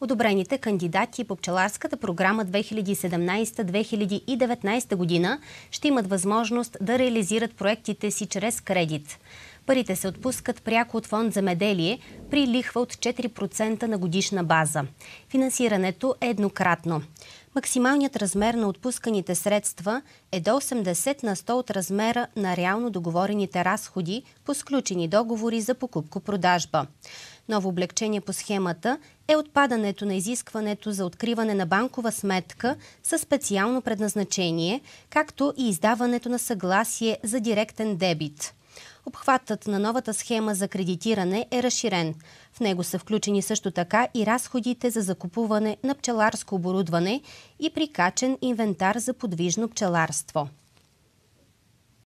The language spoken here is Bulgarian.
одобрените кандидати по пчеларската програма 2017-2019 година ще имат възможност да реализират проектите си чрез кредит. Парите се отпускат пряко от фонд за меделие при лихва от 4% на годишна база. Финансирането е еднократно максималният размер на отпусканите средства е до 80 на 100 от размера на реално договорените разходи по сключени договори за покупко-продажба. Ново облегчение по схемата е отпадането на изискването за откриване на банкова сметка със специално предназначение, както и издаването на съгласие за директен дебит. Обхватът на новата схема за кредитиране е разширен. В него са включени също така и разходите за закупуване на пчеларско оборудване и прикачен инвентар за подвижно пчеларство.